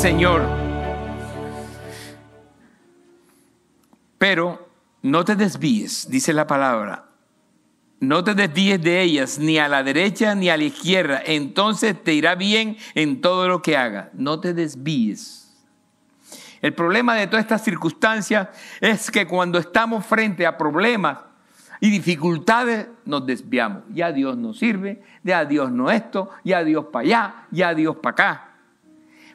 Señor. Pero no te desvíes, dice la palabra. No te desvíes de ellas, ni a la derecha ni a la izquierda. Entonces te irá bien en todo lo que hagas. No te desvíes. El problema de todas estas circunstancias es que cuando estamos frente a problemas y dificultades, nos desviamos. Ya Dios no sirve, ya Dios no esto, ya Dios para allá, ya Dios para acá.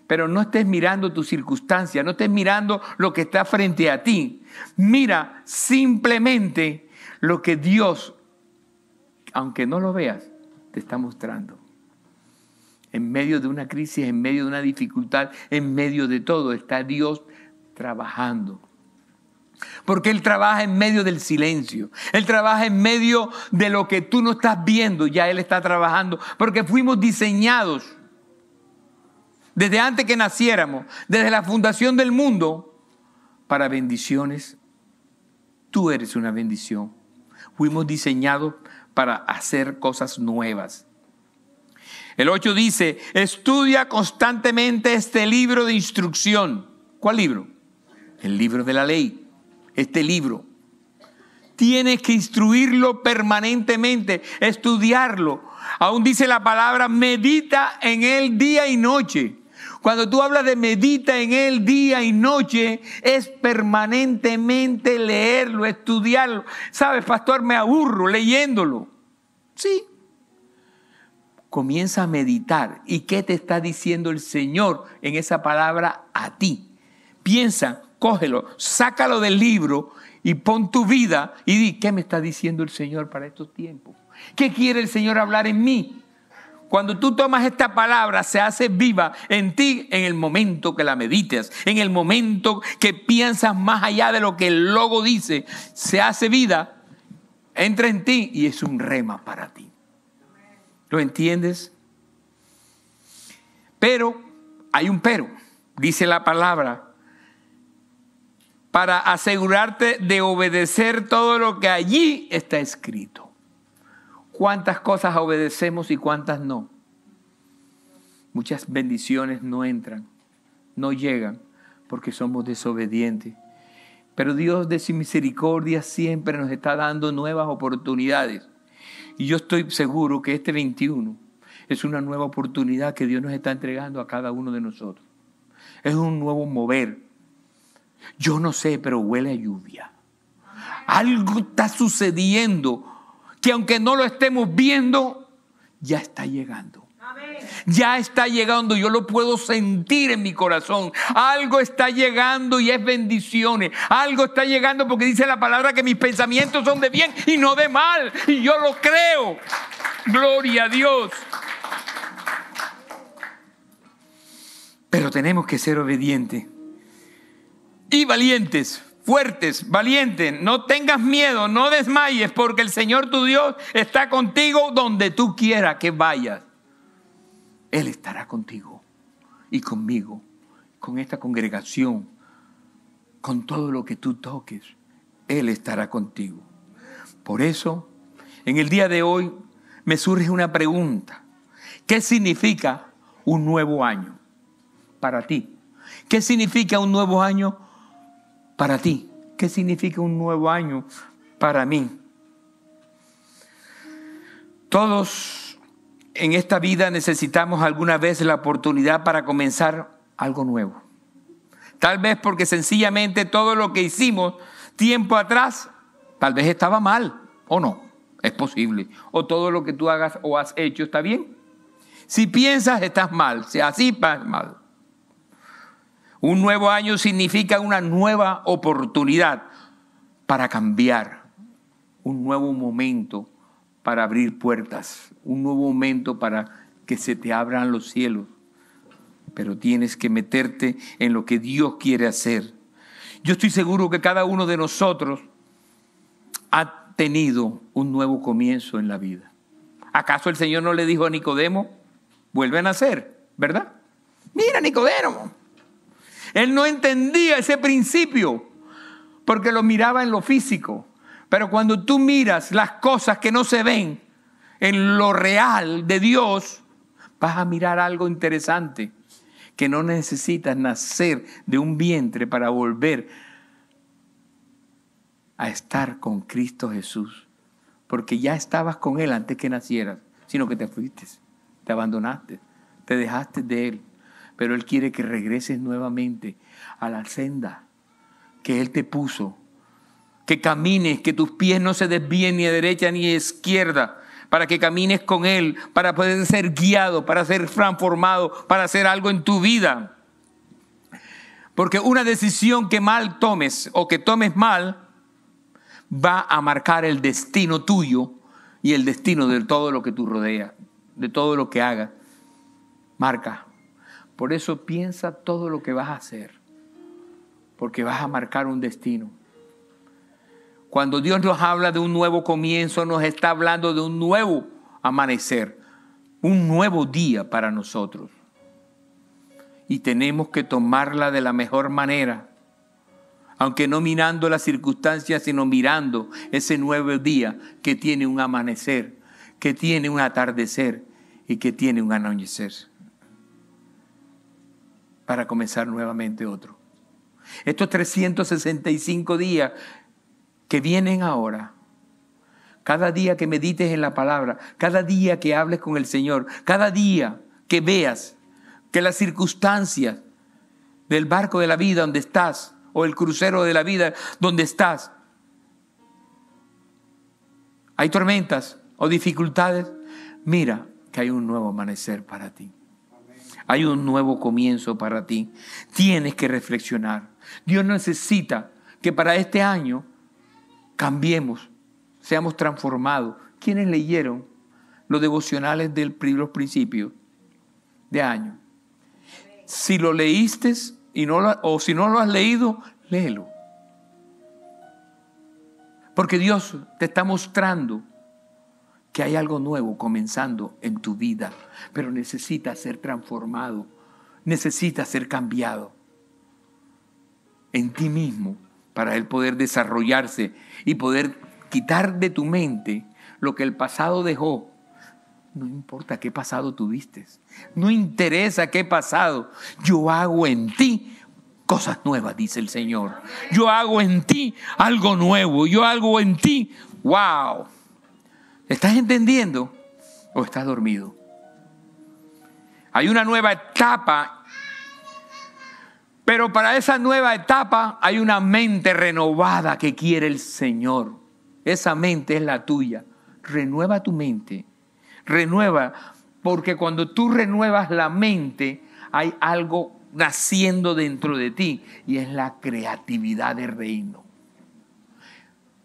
Pero no estés mirando tu circunstancia, no estés mirando lo que está frente a ti. Mira simplemente lo que Dios, aunque no lo veas, te está mostrando. En medio de una crisis, en medio de una dificultad, en medio de todo, está Dios trabajando. Porque Él trabaja en medio del silencio. Él trabaja en medio de lo que tú no estás viendo. Ya Él está trabajando. Porque fuimos diseñados desde antes que naciéramos, desde la fundación del mundo, para bendiciones. Tú eres una bendición. Fuimos diseñados para hacer cosas nuevas. El 8 dice, estudia constantemente este libro de instrucción. ¿Cuál libro? El libro de la ley. Este libro. Tienes que instruirlo permanentemente, estudiarlo. Aún dice la palabra, medita en él día y noche. Cuando tú hablas de medita en él día y noche, es permanentemente leerlo, estudiarlo. Sabes, pastor, me aburro leyéndolo. Sí. Comienza a meditar. ¿Y qué te está diciendo el Señor en esa palabra a ti? Piensa, cógelo, sácalo del libro y pon tu vida y di, ¿qué me está diciendo el Señor para estos tiempos? ¿Qué quiere el Señor hablar en mí? Cuando tú tomas esta palabra, se hace viva en ti en el momento que la meditas, en el momento que piensas más allá de lo que el logo dice, se hace vida, entra en ti y es un rema para ti. ¿Lo entiendes? Pero hay un pero, dice la palabra, para asegurarte de obedecer todo lo que allí está escrito cuántas cosas obedecemos y cuántas no. Muchas bendiciones no entran, no llegan, porque somos desobedientes. Pero Dios de su misericordia siempre nos está dando nuevas oportunidades. Y yo estoy seguro que este 21 es una nueva oportunidad que Dios nos está entregando a cada uno de nosotros. Es un nuevo mover. Yo no sé, pero huele a lluvia. Algo está sucediendo que aunque no lo estemos viendo, ya está llegando. Ya está llegando, yo lo puedo sentir en mi corazón. Algo está llegando y es bendiciones. Algo está llegando porque dice la palabra que mis pensamientos son de bien y no de mal. Y yo lo creo. Gloria a Dios. Pero tenemos que ser obedientes y valientes fuertes, valientes, no tengas miedo, no desmayes, porque el Señor tu Dios está contigo donde tú quieras que vayas. Él estará contigo y conmigo, con esta congregación, con todo lo que tú toques. Él estará contigo. Por eso, en el día de hoy me surge una pregunta. ¿Qué significa un nuevo año para ti? ¿Qué significa un nuevo año para ti? ¿Qué significa un nuevo año para mí? Todos en esta vida necesitamos alguna vez la oportunidad para comenzar algo nuevo. Tal vez porque sencillamente todo lo que hicimos tiempo atrás, tal vez estaba mal o no. Es posible. O todo lo que tú hagas o has hecho está bien. Si piensas, estás mal. Si así, estás mal. Un nuevo año significa una nueva oportunidad para cambiar, un nuevo momento para abrir puertas, un nuevo momento para que se te abran los cielos. Pero tienes que meterte en lo que Dios quiere hacer. Yo estoy seguro que cada uno de nosotros ha tenido un nuevo comienzo en la vida. ¿Acaso el Señor no le dijo a Nicodemo, vuelve a nacer, verdad? Mira, Nicodemo, él no entendía ese principio porque lo miraba en lo físico. Pero cuando tú miras las cosas que no se ven en lo real de Dios, vas a mirar algo interesante, que no necesitas nacer de un vientre para volver a estar con Cristo Jesús, porque ya estabas con Él antes que nacieras, sino que te fuiste, te abandonaste, te dejaste de Él pero Él quiere que regreses nuevamente a la senda que Él te puso, que camines, que tus pies no se desvíen ni a derecha ni a izquierda, para que camines con Él, para poder ser guiado, para ser transformado, para hacer algo en tu vida. Porque una decisión que mal tomes o que tomes mal va a marcar el destino tuyo y el destino de todo lo que tú rodeas, de todo lo que hagas. Marca por eso piensa todo lo que vas a hacer, porque vas a marcar un destino. Cuando Dios nos habla de un nuevo comienzo, nos está hablando de un nuevo amanecer, un nuevo día para nosotros. Y tenemos que tomarla de la mejor manera, aunque no mirando las circunstancias, sino mirando ese nuevo día que tiene un amanecer, que tiene un atardecer y que tiene un anochecer para comenzar nuevamente otro. Estos 365 días que vienen ahora, cada día que medites en la palabra, cada día que hables con el Señor, cada día que veas que las circunstancias del barco de la vida donde estás, o el crucero de la vida donde estás, hay tormentas o dificultades, mira que hay un nuevo amanecer para ti. Hay un nuevo comienzo para ti. Tienes que reflexionar. Dios necesita que para este año cambiemos, seamos transformados. ¿Quiénes leyeron los devocionales del primer principio de año? Si lo leíste y no o si no lo has leído, léelo. Porque Dios te está mostrando que hay algo nuevo comenzando en tu vida, pero necesitas ser transformado, necesitas ser cambiado en ti mismo para él poder desarrollarse y poder quitar de tu mente lo que el pasado dejó. No importa qué pasado tuviste, no interesa qué pasado, yo hago en ti cosas nuevas, dice el Señor. Yo hago en ti algo nuevo, yo hago en ti, wow. ¿Estás entendiendo o estás dormido? Hay una nueva etapa, pero para esa nueva etapa hay una mente renovada que quiere el Señor. Esa mente es la tuya. Renueva tu mente. Renueva, porque cuando tú renuevas la mente, hay algo naciendo dentro de ti y es la creatividad del reino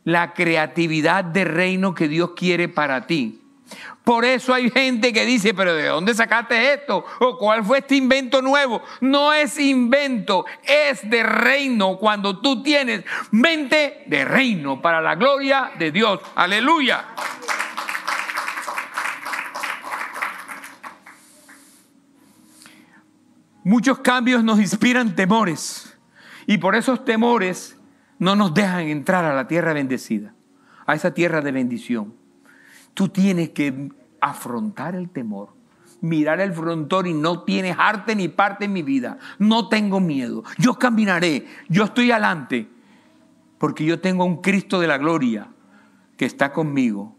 la creatividad de reino que Dios quiere para ti. Por eso hay gente que dice, pero ¿de dónde sacaste esto? ¿O cuál fue este invento nuevo? No es invento, es de reino cuando tú tienes mente de reino para la gloria de Dios. Aleluya. Muchos cambios nos inspiran temores y por esos temores no nos dejan entrar a la tierra bendecida, a esa tierra de bendición. Tú tienes que afrontar el temor, mirar el frontón y no tienes arte ni parte en mi vida. No tengo miedo. Yo caminaré, yo estoy adelante, porque yo tengo un Cristo de la gloria que está conmigo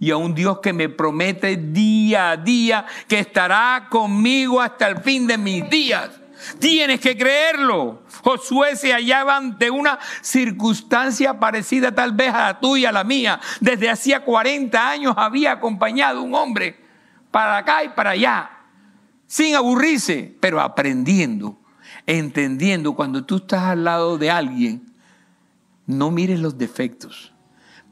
y a un Dios que me promete día a día que estará conmigo hasta el fin de mis días. Tienes que creerlo. Josué se hallaba ante una circunstancia parecida tal vez a la tuya, a la mía. Desde hacía 40 años había acompañado a un hombre para acá y para allá, sin aburrirse, pero aprendiendo, entendiendo. Cuando tú estás al lado de alguien, no mires los defectos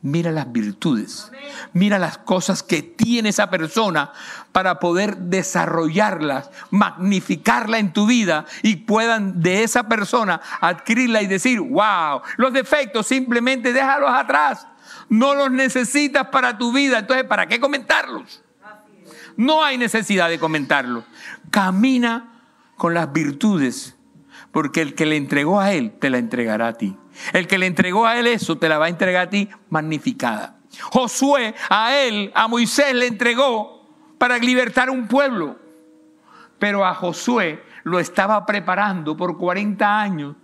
Mira las virtudes, mira las cosas que tiene esa persona para poder desarrollarlas, magnificarla en tu vida y puedan de esa persona adquirirla y decir, wow, los defectos simplemente déjalos atrás, no los necesitas para tu vida, entonces ¿para qué comentarlos? No hay necesidad de comentarlos. Camina con las virtudes porque el que le entregó a Él, te la entregará a ti. El que le entregó a Él eso, te la va a entregar a ti magnificada. Josué a Él, a Moisés le entregó para libertar un pueblo. Pero a Josué lo estaba preparando por 40 años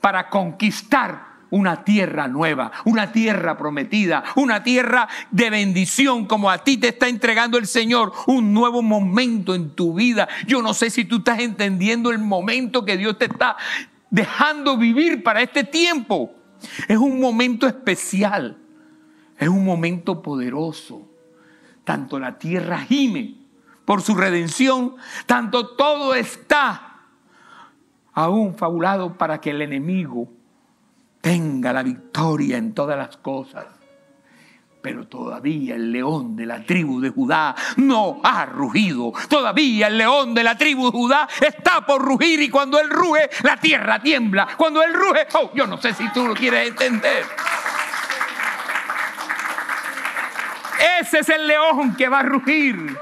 para conquistar una tierra nueva, una tierra prometida, una tierra de bendición como a ti te está entregando el Señor, un nuevo momento en tu vida. Yo no sé si tú estás entendiendo el momento que Dios te está dejando vivir para este tiempo. Es un momento especial, es un momento poderoso. Tanto la tierra gime por su redención, tanto todo está aún fabulado para que el enemigo tenga la victoria en todas las cosas. Pero todavía el león de la tribu de Judá no ha rugido. Todavía el león de la tribu de Judá está por rugir y cuando él ruge, la tierra tiembla. Cuando él ruge, oh, yo no sé si tú lo quieres entender. Ese es el león que va a rugir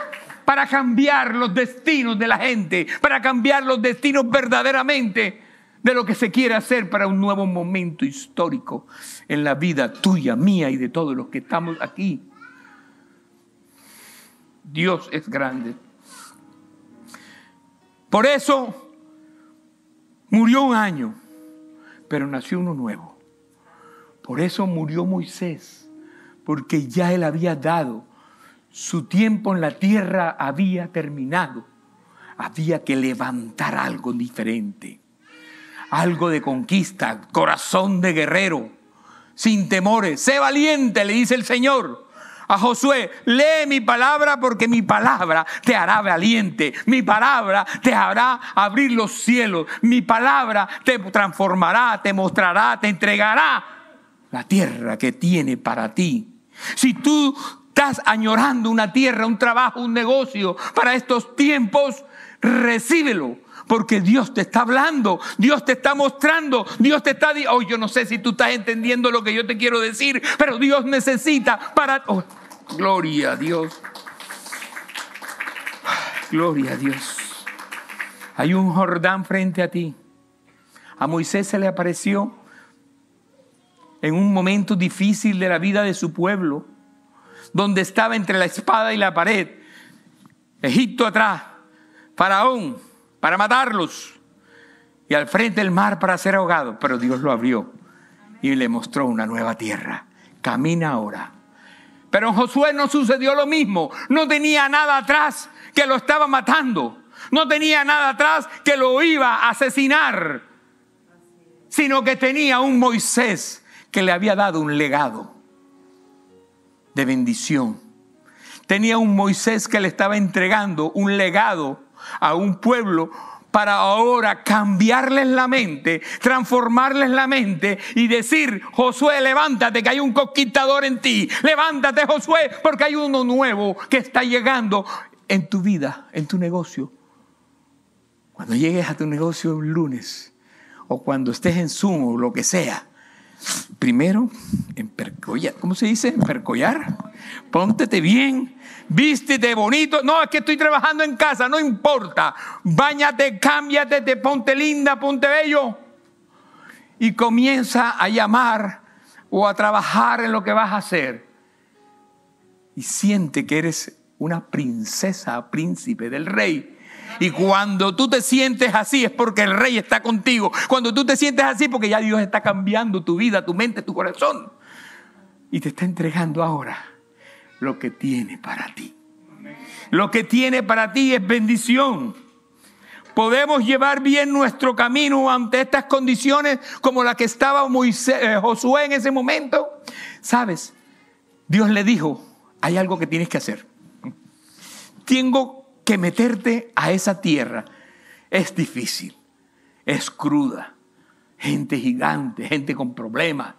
para cambiar los destinos de la gente, para cambiar los destinos verdaderamente de lo que se quiere hacer para un nuevo momento histórico en la vida tuya, mía y de todos los que estamos aquí. Dios es grande. Por eso murió un año, pero nació uno nuevo. Por eso murió Moisés, porque ya él había dado, su tiempo en la tierra había terminado. Había que levantar algo diferente algo de conquista, corazón de guerrero, sin temores. Sé valiente, le dice el Señor. A Josué, lee mi palabra porque mi palabra te hará valiente, mi palabra te hará abrir los cielos, mi palabra te transformará, te mostrará, te entregará la tierra que tiene para ti. Si tú estás añorando una tierra, un trabajo, un negocio para estos tiempos, recíbelo. Porque Dios te está hablando, Dios te está mostrando, Dios te está diciendo, oh, yo no sé si tú estás entendiendo lo que yo te quiero decir, pero Dios necesita para... Oh, gloria a Dios. Gloria a Dios. Hay un Jordán frente a ti. A Moisés se le apareció en un momento difícil de la vida de su pueblo, donde estaba entre la espada y la pared, Egipto atrás, Faraón para matarlos y al frente del mar para ser ahogado. Pero Dios lo abrió y le mostró una nueva tierra. Camina ahora. Pero en Josué no sucedió lo mismo. No tenía nada atrás que lo estaba matando. No tenía nada atrás que lo iba a asesinar. Sino que tenía un Moisés que le había dado un legado de bendición. Tenía un Moisés que le estaba entregando un legado a un pueblo para ahora cambiarles la mente, transformarles la mente y decir, Josué, levántate que hay un conquistador en ti, levántate Josué porque hay uno nuevo que está llegando en tu vida, en tu negocio. Cuando llegues a tu negocio el lunes o cuando estés en Zoom o lo que sea, Primero, en percollar, ¿cómo se dice? En percollar. Póntete bien, vístete bonito. No, es que estoy trabajando en casa, no importa. Báñate, cámbiate, te ponte linda, ponte bello. Y comienza a llamar o a trabajar en lo que vas a hacer. Y siente que eres una princesa, príncipe del rey y cuando tú te sientes así es porque el rey está contigo. Cuando tú te sientes así porque ya Dios está cambiando tu vida, tu mente, tu corazón. Y te está entregando ahora lo que tiene para ti. Lo que tiene para ti es bendición. Podemos llevar bien nuestro camino ante estas condiciones como la que estaba eh, Josué en ese momento. Sabes, Dios le dijo, hay algo que tienes que hacer. Tengo que meterte a esa tierra es difícil, es cruda. Gente gigante, gente con problemas,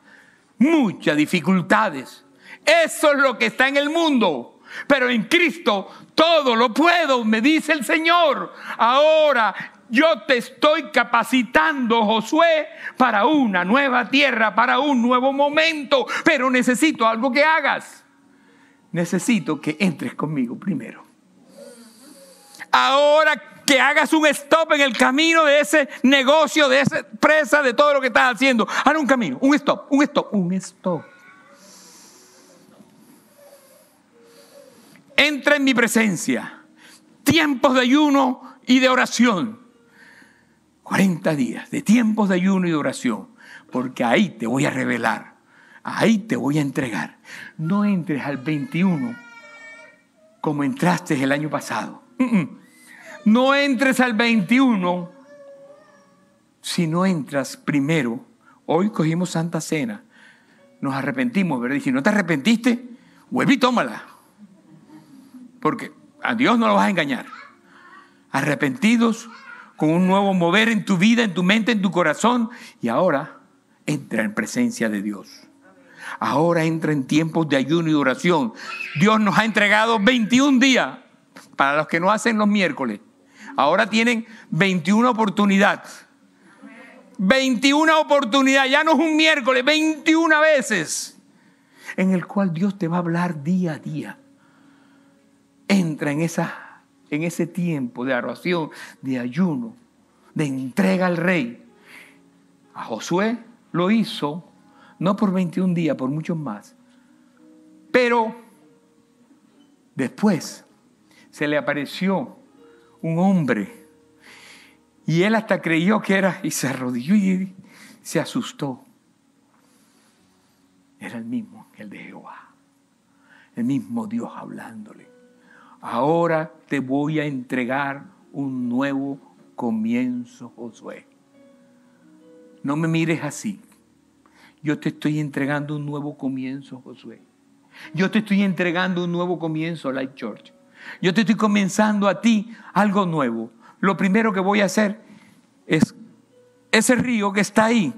muchas dificultades. Eso es lo que está en el mundo. Pero en Cristo todo lo puedo, me dice el Señor. Ahora yo te estoy capacitando, Josué, para una nueva tierra, para un nuevo momento. Pero necesito algo que hagas. Necesito que entres conmigo primero ahora que hagas un stop en el camino de ese negocio, de esa empresa, de todo lo que estás haciendo. Haz un camino, un stop, un stop, un stop. Entra en mi presencia. Tiempos de ayuno y de oración. 40 días de tiempos de ayuno y de oración. Porque ahí te voy a revelar. Ahí te voy a entregar. No entres al 21 como entraste el año pasado. No entres al 21 si no entras primero. Hoy cogimos Santa Cena. Nos arrepentimos, ¿verdad? si no te arrepentiste, vuelve y tómala. Porque a Dios no lo vas a engañar. Arrepentidos, con un nuevo mover en tu vida, en tu mente, en tu corazón. Y ahora entra en presencia de Dios. Ahora entra en tiempos de ayuno y oración. Dios nos ha entregado 21 días para los que no hacen los miércoles. Ahora tienen 21 oportunidades. 21 oportunidades, ya no es un miércoles, 21 veces, en el cual Dios te va a hablar día a día. Entra en, esa, en ese tiempo de oración, de ayuno, de entrega al rey. A Josué lo hizo no por 21 días, por muchos más. Pero después se le apareció un hombre y él hasta creyó que era y se arrodilló y se asustó. Era el mismo, el de Jehová, el mismo Dios hablándole. Ahora te voy a entregar un nuevo comienzo, Josué. No me mires así yo te estoy entregando un nuevo comienzo, Josué. Yo te estoy entregando un nuevo comienzo, Light Church. Yo te estoy comenzando a ti algo nuevo. Lo primero que voy a hacer es ese río que está ahí,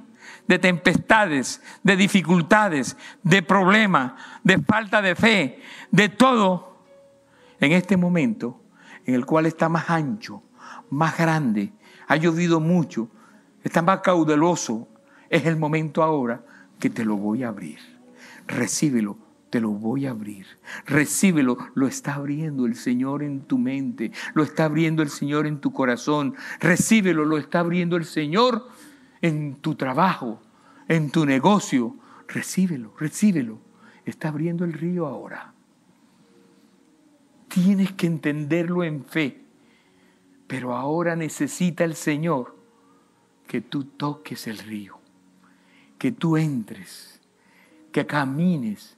de tempestades, de dificultades, de problemas, de falta de fe, de todo, en este momento en el cual está más ancho, más grande, ha llovido mucho, está más caudaloso, es el momento ahora que te lo voy a abrir. Recíbelo, te lo voy a abrir. Recíbelo, lo está abriendo el Señor en tu mente, lo está abriendo el Señor en tu corazón. Recíbelo, lo está abriendo el Señor en tu trabajo, en tu negocio. Recíbelo, recíbelo. Está abriendo el río ahora. Tienes que entenderlo en fe, pero ahora necesita el Señor que tú toques el río que tú entres, que camines,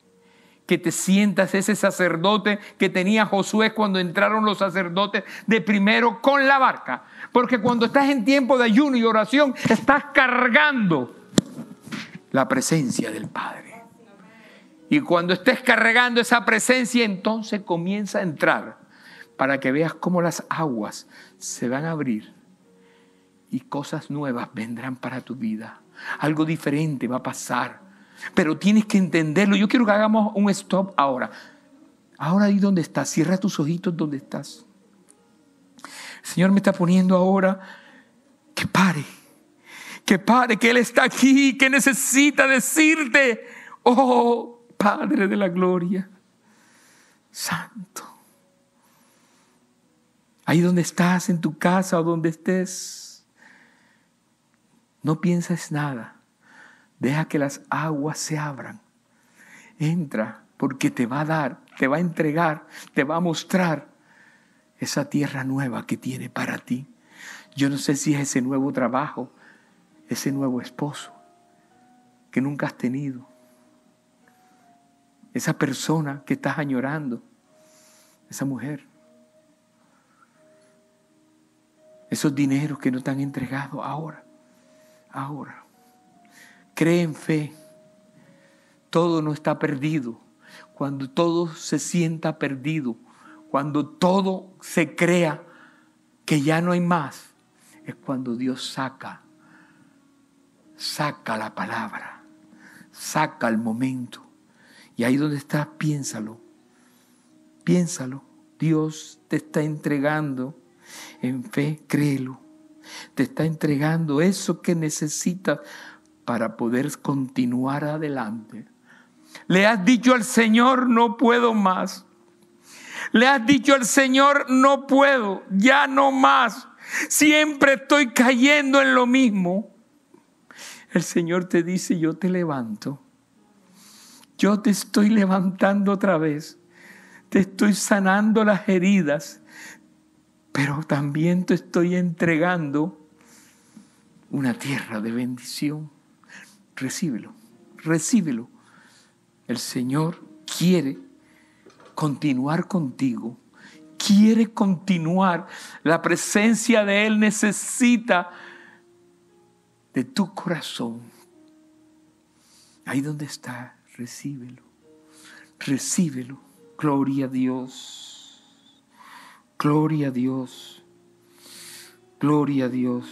que te sientas ese sacerdote que tenía Josué cuando entraron los sacerdotes de primero con la barca. Porque cuando estás en tiempo de ayuno y oración, estás cargando la presencia del Padre. Y cuando estés cargando esa presencia, entonces comienza a entrar para que veas cómo las aguas se van a abrir y cosas nuevas vendrán para tu vida. Algo diferente va a pasar. Pero tienes que entenderlo. Yo quiero que hagamos un stop ahora. Ahora ahí donde estás. Cierra tus ojitos donde estás. El Señor me está poniendo ahora que pare. Que pare, que Él está aquí, que necesita decirte, oh Padre de la Gloria, Santo. Ahí donde estás, en tu casa o donde estés. No pienses nada. Deja que las aguas se abran. Entra porque te va a dar, te va a entregar, te va a mostrar esa tierra nueva que tiene para ti. Yo no sé si es ese nuevo trabajo, ese nuevo esposo que nunca has tenido, esa persona que estás añorando, esa mujer, esos dineros que no te han entregado ahora ahora. Cree en fe. Todo no está perdido. Cuando todo se sienta perdido, cuando todo se crea que ya no hay más, es cuando Dios saca, saca la palabra, saca el momento. Y ahí donde está, piénsalo, piénsalo. Dios te está entregando en fe, créelo. Te está entregando eso que necesitas para poder continuar adelante. Le has dicho al Señor, no puedo más. Le has dicho al Señor, no puedo, ya no más. Siempre estoy cayendo en lo mismo. El Señor te dice, yo te levanto. Yo te estoy levantando otra vez. Te estoy sanando las heridas pero también te estoy entregando una tierra de bendición. Recíbelo, recíbelo. El Señor quiere continuar contigo, quiere continuar. La presencia de Él necesita de tu corazón. Ahí donde está, recíbelo, recíbelo. Gloria a Dios. Gloria a Dios. Gloria a Dios.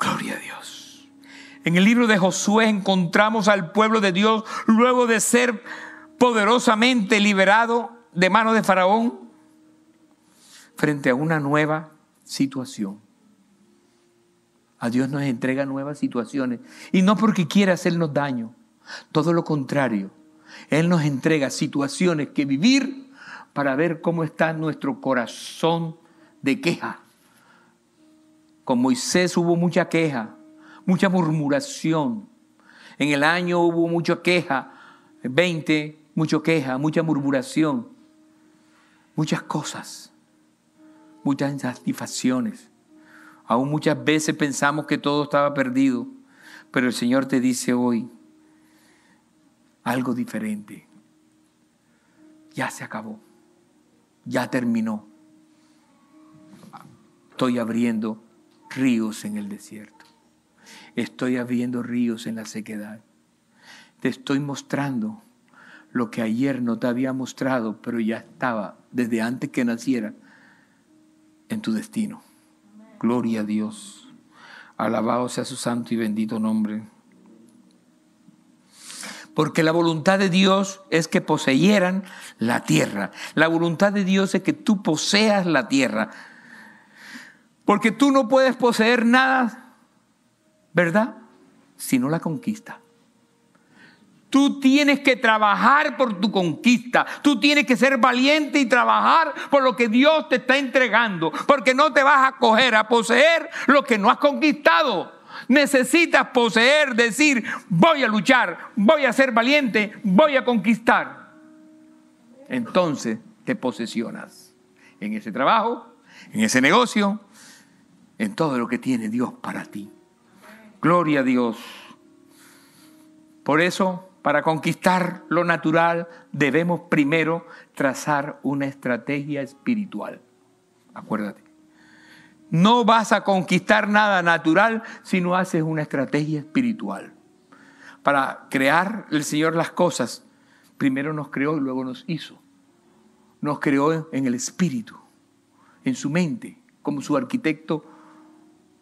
Gloria a Dios. En el libro de Josué encontramos al pueblo de Dios luego de ser poderosamente liberado de manos de Faraón frente a una nueva situación. A Dios nos entrega nuevas situaciones y no porque quiera hacernos daño, todo lo contrario él nos entrega situaciones que vivir para ver cómo está nuestro corazón de queja. Con Moisés hubo mucha queja, mucha murmuración. En el año hubo mucha queja, 20, mucha queja, mucha murmuración, muchas cosas, muchas insatisfacciones. Aún muchas veces pensamos que todo estaba perdido, pero el Señor te dice hoy, algo diferente. Ya se acabó. Ya terminó. Estoy abriendo ríos en el desierto. Estoy abriendo ríos en la sequedad. Te estoy mostrando lo que ayer no te había mostrado, pero ya estaba desde antes que naciera en tu destino. Gloria a Dios. Alabado sea su santo y bendito nombre porque la voluntad de Dios es que poseyeran la tierra. La voluntad de Dios es que tú poseas la tierra. Porque tú no puedes poseer nada, ¿verdad? Si no la conquista. Tú tienes que trabajar por tu conquista. Tú tienes que ser valiente y trabajar por lo que Dios te está entregando. Porque no te vas a coger a poseer lo que no has conquistado necesitas poseer, decir, voy a luchar, voy a ser valiente, voy a conquistar. Entonces te posesionas en ese trabajo, en ese negocio, en todo lo que tiene Dios para ti. Gloria a Dios. Por eso, para conquistar lo natural, debemos primero trazar una estrategia espiritual. Acuérdate. No vas a conquistar nada natural si no haces una estrategia espiritual. Para crear el Señor las cosas, primero nos creó y luego nos hizo. Nos creó en el espíritu, en su mente, como su arquitecto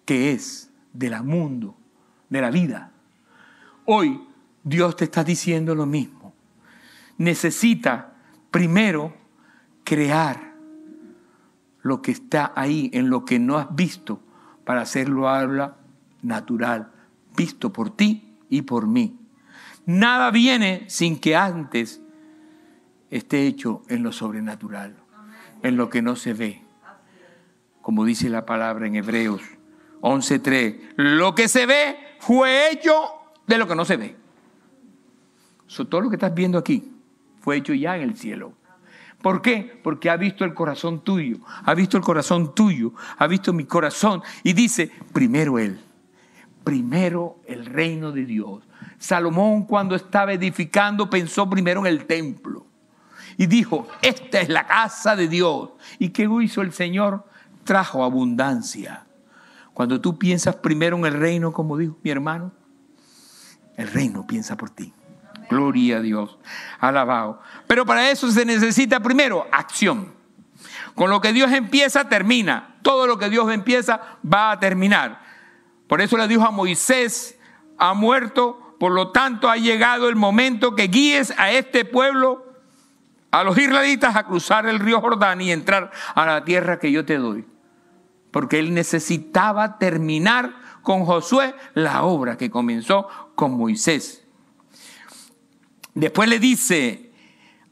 que es del mundo, de la vida. Hoy Dios te está diciendo lo mismo. Necesita primero crear lo que está ahí, en lo que no has visto, para hacerlo habla natural, visto por ti y por mí. Nada viene sin que antes esté hecho en lo sobrenatural, en lo que no se ve. Como dice la palabra en Hebreos 11.3, lo que se ve fue hecho de lo que no se ve. todo lo que estás viendo aquí fue hecho ya en el cielo. ¿Por qué? Porque ha visto el corazón tuyo, ha visto el corazón tuyo, ha visto mi corazón y dice, primero Él, primero el reino de Dios. Salomón cuando estaba edificando pensó primero en el templo y dijo, esta es la casa de Dios. ¿Y qué hizo el Señor? Trajo abundancia. Cuando tú piensas primero en el reino, como dijo mi hermano, el reino piensa por ti. Gloria a Dios. Alabado. Pero para eso se necesita primero acción. Con lo que Dios empieza, termina. Todo lo que Dios empieza va a terminar. Por eso le dijo a Moisés, ha muerto, por lo tanto ha llegado el momento que guíes a este pueblo, a los israelitas, a cruzar el río Jordán y entrar a la tierra que yo te doy. Porque él necesitaba terminar con Josué la obra que comenzó con Moisés. Después le dice,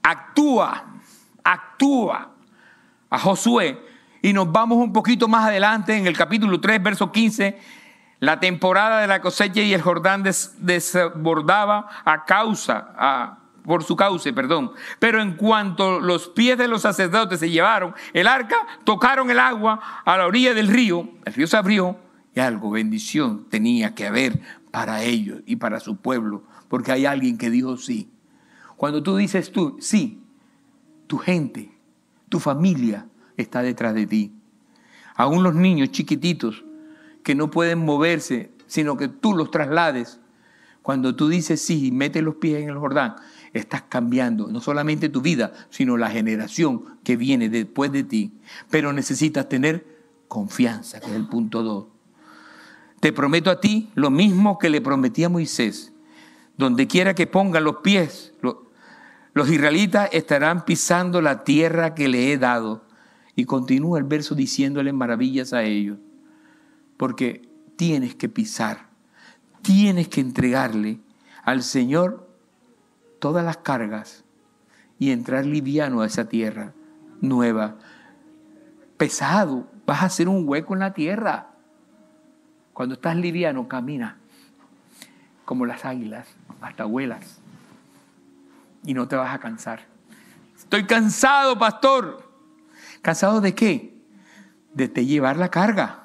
actúa, actúa a Josué. Y nos vamos un poquito más adelante en el capítulo 3, verso 15. La temporada de la cosecha y el Jordán desbordaba a causa, a, por su causa, perdón. Pero en cuanto los pies de los sacerdotes se llevaron el arca, tocaron el agua a la orilla del río, el río se abrió y algo, bendición tenía que haber para ellos y para su pueblo, porque hay alguien que dijo sí cuando tú dices tú, sí, tu gente, tu familia está detrás de ti. Aún los niños chiquititos que no pueden moverse, sino que tú los traslades. Cuando tú dices sí y metes los pies en el Jordán, estás cambiando no solamente tu vida, sino la generación que viene después de ti. Pero necesitas tener confianza, que es el punto 2. Te prometo a ti lo mismo que le prometí a Moisés. Donde quiera que ponga los pies, los israelitas estarán pisando la tierra que le he dado. Y continúa el verso diciéndole maravillas a ellos. Porque tienes que pisar, tienes que entregarle al Señor todas las cargas y entrar liviano a esa tierra nueva. Pesado, vas a hacer un hueco en la tierra. Cuando estás liviano, camina como las águilas, hasta vuelas y no te vas a cansar. Estoy cansado, pastor. ¿Cansado de qué? De te llevar la carga.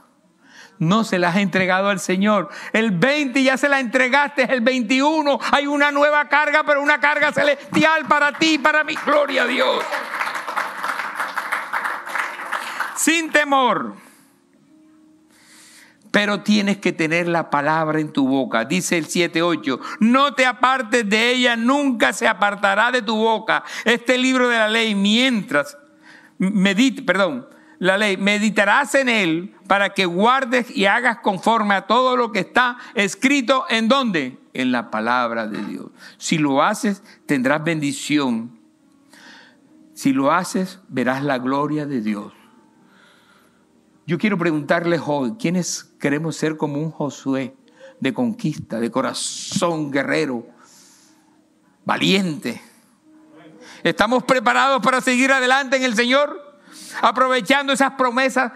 No se la has entregado al Señor. El 20 ya se la entregaste, el 21 hay una nueva carga, pero una carga celestial para ti, para mi gloria a Dios. Sin temor pero tienes que tener la palabra en tu boca. Dice el 7.8, no te apartes de ella, nunca se apartará de tu boca. Este libro de la ley, mientras, medite, perdón, la ley, meditarás en él para que guardes y hagas conforme a todo lo que está escrito en dónde? En la palabra de Dios. Si lo haces, tendrás bendición. Si lo haces, verás la gloria de Dios. Yo quiero preguntarles hoy, ¿quiénes queremos ser como un Josué de conquista, de corazón guerrero, valiente? ¿Estamos preparados para seguir adelante en el Señor? Aprovechando esas promesas.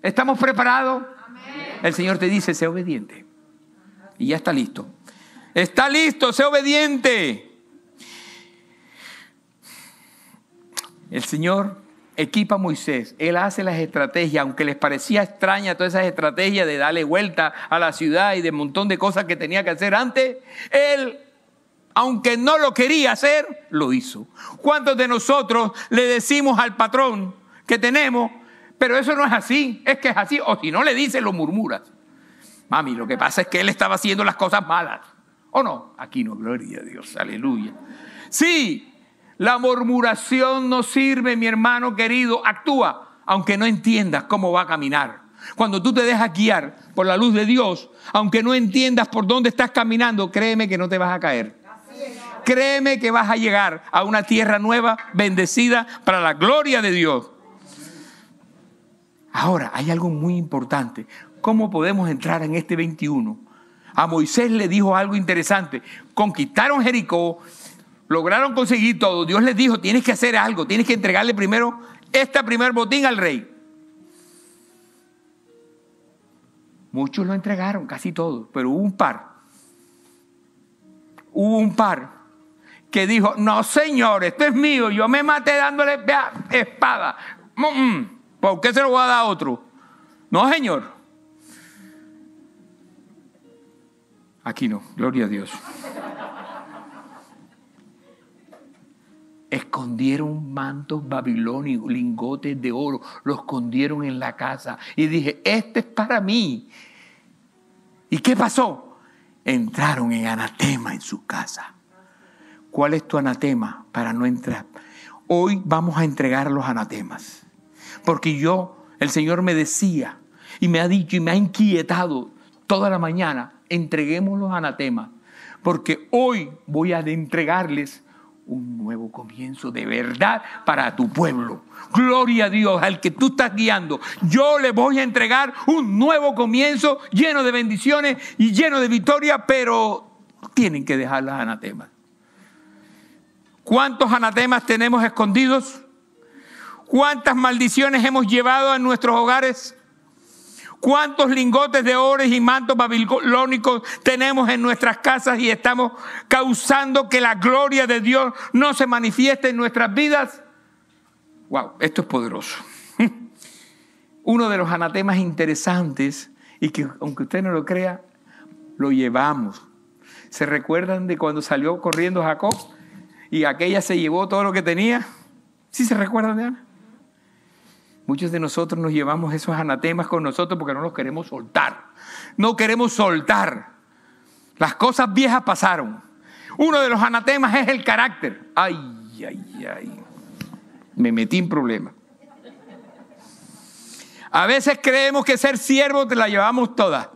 ¿Estamos preparados? El Señor te dice, sé obediente. Y ya está listo. Está listo, sé obediente. El Señor equipa Moisés, él hace las estrategias, aunque les parecía extraña todas esas estrategias de darle vuelta a la ciudad y de un montón de cosas que tenía que hacer antes, él, aunque no lo quería hacer, lo hizo. ¿Cuántos de nosotros le decimos al patrón que tenemos, pero eso no es así, es que es así, o si no le dices, lo murmuras? Mami, lo que pasa es que él estaba haciendo las cosas malas. ¿O no? Aquí no, gloria a Dios, aleluya. Sí, la murmuración no sirve, mi hermano querido. Actúa, aunque no entiendas cómo va a caminar. Cuando tú te dejas guiar por la luz de Dios, aunque no entiendas por dónde estás caminando, créeme que no te vas a caer. Créeme que vas a llegar a una tierra nueva, bendecida para la gloria de Dios. Ahora, hay algo muy importante. ¿Cómo podemos entrar en este 21? A Moisés le dijo algo interesante. Conquistaron Jericó, Lograron conseguir todo. Dios les dijo, tienes que hacer algo, tienes que entregarle primero esta primer botín al rey. Muchos lo entregaron, casi todos, pero hubo un par. Hubo un par que dijo, no señor, esto es mío, yo me maté dándole espada. ¿Por qué se lo voy a dar a otro? No, señor. Aquí no, gloria a Dios. Escondieron mantos babilónicos, lingotes de oro, los escondieron en la casa. Y dije, este es para mí. ¿Y qué pasó? Entraron en anatema en su casa. ¿Cuál es tu anatema para no entrar? Hoy vamos a entregar los anatemas. Porque yo, el Señor me decía y me ha dicho y me ha inquietado toda la mañana, entreguemos los anatemas. Porque hoy voy a entregarles un nuevo comienzo de verdad para tu pueblo. Gloria a Dios al que tú estás guiando. Yo le voy a entregar un nuevo comienzo lleno de bendiciones y lleno de victoria, pero tienen que dejar las anatemas. ¿Cuántos anatemas tenemos escondidos? ¿Cuántas maldiciones hemos llevado a nuestros hogares? cuántos lingotes de oro y mantos babilónicos tenemos en nuestras casas y estamos causando que la gloria de Dios no se manifieste en nuestras vidas. Wow, esto es poderoso. Uno de los anatemas interesantes y que aunque usted no lo crea, lo llevamos. ¿Se recuerdan de cuando salió corriendo Jacob y aquella se llevó todo lo que tenía? ¿Sí se recuerdan de Ana? Muchos de nosotros nos llevamos esos anatemas con nosotros porque no los queremos soltar. No queremos soltar. Las cosas viejas pasaron. Uno de los anatemas es el carácter. Ay, ay, ay. Me metí en problema. A veces creemos que ser siervo te la llevamos toda.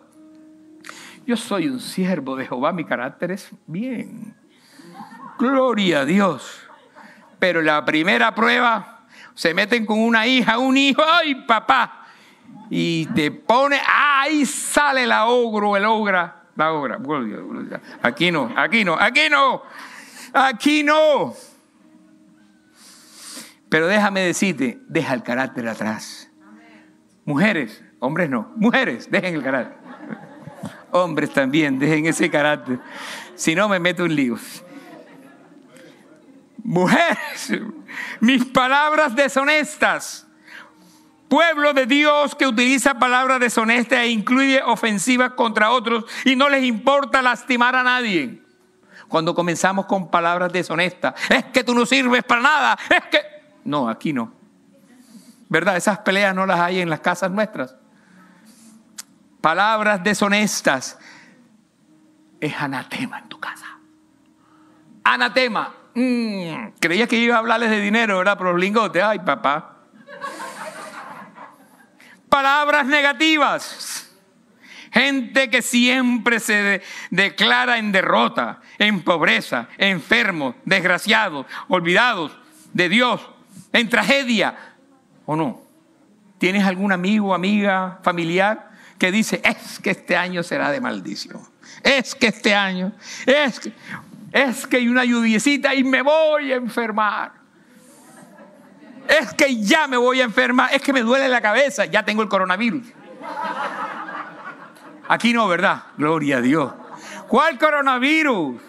Yo soy un siervo de Jehová, mi carácter es bien. Gloria a Dios. Pero la primera prueba se meten con una hija, un hijo, ¡ay, papá! Y te pone, ahí sale la ogro, el ogra, la ogra. Aquí no, aquí no, aquí no, aquí no. Pero déjame decirte, deja el carácter atrás. Mujeres, hombres no, mujeres, dejen el carácter. Hombres también, dejen ese carácter. Si no, me meto en líos mujeres, mis palabras deshonestas. Pueblo de Dios que utiliza palabras deshonestas e incluye ofensivas contra otros y no les importa lastimar a nadie. Cuando comenzamos con palabras deshonestas, es que tú no sirves para nada, es que... No, aquí no. ¿Verdad? Esas peleas no las hay en las casas nuestras. Palabras deshonestas es anatema en tu casa. Anatema, creías mm. creía que iba a hablarles de dinero, ¿verdad? Pero los lingotes, ay papá. Palabras negativas. Gente que siempre se declara en derrota, en pobreza, enfermo desgraciado, olvidados de Dios, en tragedia. ¿O no? ¿Tienes algún amigo, amiga, familiar que dice, es que este año será de maldición? Es que este año, es que es que hay una lluviecita y me voy a enfermar. Es que ya me voy a enfermar, es que me duele la cabeza, ya tengo el coronavirus. Aquí no, ¿verdad? Gloria a Dios. ¿Cuál coronavirus?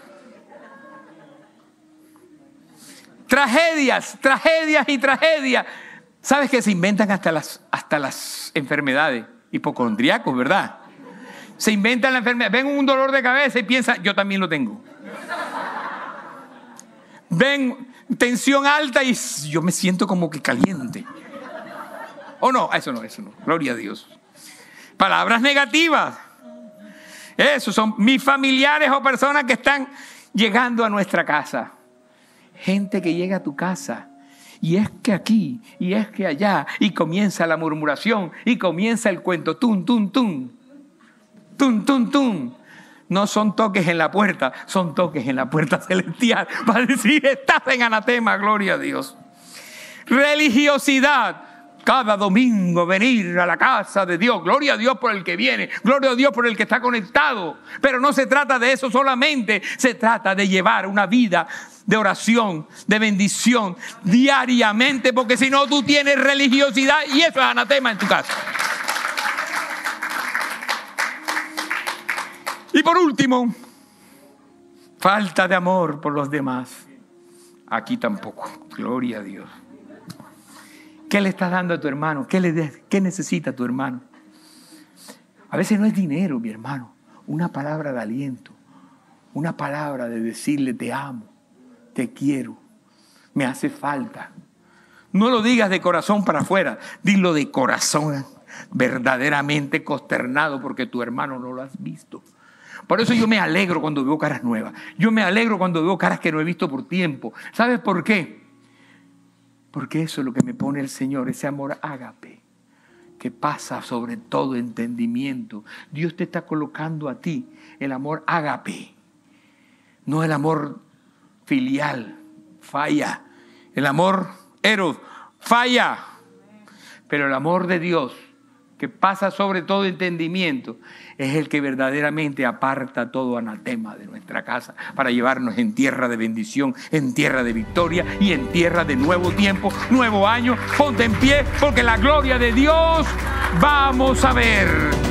Tragedias, tragedias y tragedias. ¿Sabes que se inventan hasta las, hasta las enfermedades? Hipocondriacos, ¿verdad? Se inventan la enfermedad. Ven un dolor de cabeza y piensa, yo también lo tengo ven tensión alta y yo me siento como que caliente. O no, eso no, eso no. Gloria a Dios. Palabras negativas. Eso, son mis familiares o personas que están llegando a nuestra casa. Gente que llega a tu casa. Y es que aquí, y es que allá, y comienza la murmuración, y comienza el cuento, tum, tum, tum, tum, tum, tum no son toques en la puerta, son toques en la puerta celestial para decir, estás en anatema, gloria a Dios. Religiosidad, cada domingo venir a la casa de Dios. Gloria a Dios por el que viene, gloria a Dios por el que está conectado. Pero no se trata de eso solamente, se trata de llevar una vida de oración, de bendición diariamente, porque si no tú tienes religiosidad y eso es anatema en tu casa. Y por último, falta de amor por los demás. Aquí tampoco. Gloria a Dios. ¿Qué le estás dando a tu hermano? ¿Qué, le ¿Qué necesita tu hermano? A veces no es dinero, mi hermano. Una palabra de aliento. Una palabra de decirle te amo, te quiero, me hace falta. No lo digas de corazón para afuera, dilo de corazón verdaderamente consternado porque tu hermano no lo has visto. Por eso yo me alegro cuando veo caras nuevas. Yo me alegro cuando veo caras que no he visto por tiempo. ¿Sabes por qué? Porque eso es lo que me pone el Señor, ese amor ágape que pasa sobre todo entendimiento. Dios te está colocando a ti el amor ágape, no el amor filial, falla. El amor eros, falla. Pero el amor de Dios que pasa sobre todo entendimiento, es el que verdaderamente aparta todo anatema de nuestra casa para llevarnos en tierra de bendición, en tierra de victoria y en tierra de nuevo tiempo, nuevo año. Ponte en pie porque la gloria de Dios vamos a ver.